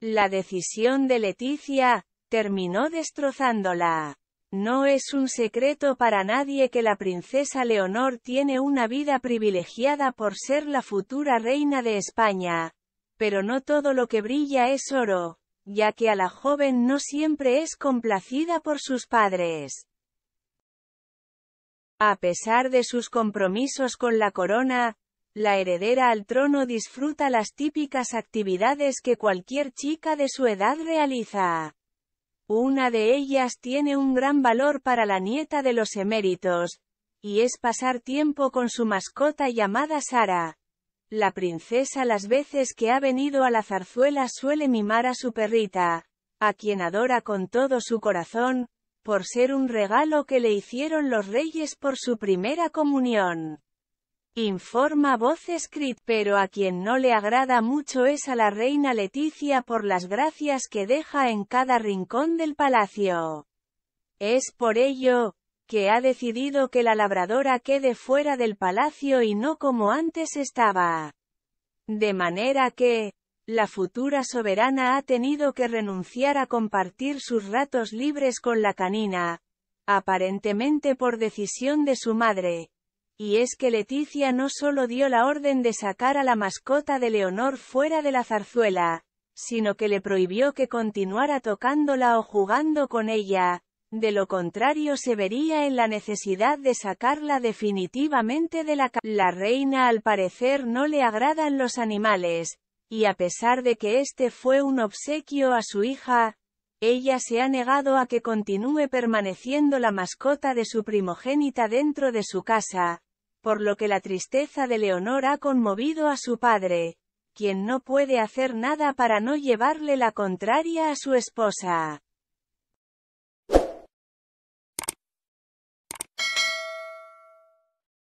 La decisión de Leticia, terminó destrozándola. No es un secreto para nadie que la princesa Leonor tiene una vida privilegiada por ser la futura reina de España. Pero no todo lo que brilla es oro, ya que a la joven no siempre es complacida por sus padres. A pesar de sus compromisos con la corona, la heredera al trono disfruta las típicas actividades que cualquier chica de su edad realiza. Una de ellas tiene un gran valor para la nieta de los eméritos, y es pasar tiempo con su mascota llamada Sara. La princesa las veces que ha venido a la zarzuela suele mimar a su perrita, a quien adora con todo su corazón, por ser un regalo que le hicieron los reyes por su primera comunión. Informa Voz script pero a quien no le agrada mucho es a la reina Leticia por las gracias que deja en cada rincón del palacio. Es por ello, que ha decidido que la labradora quede fuera del palacio y no como antes estaba. De manera que, la futura soberana ha tenido que renunciar a compartir sus ratos libres con la canina, aparentemente por decisión de su madre, y es que Leticia no solo dio la orden de sacar a la mascota de Leonor fuera de la zarzuela, sino que le prohibió que continuara tocándola o jugando con ella, de lo contrario se vería en la necesidad de sacarla definitivamente de la casa. La reina al parecer no le agradan los animales, y a pesar de que este fue un obsequio a su hija, ella se ha negado a que continúe permaneciendo la mascota de su primogénita dentro de su casa, por lo que la tristeza de Leonor ha conmovido a su padre, quien no puede hacer nada para no llevarle la contraria a su esposa.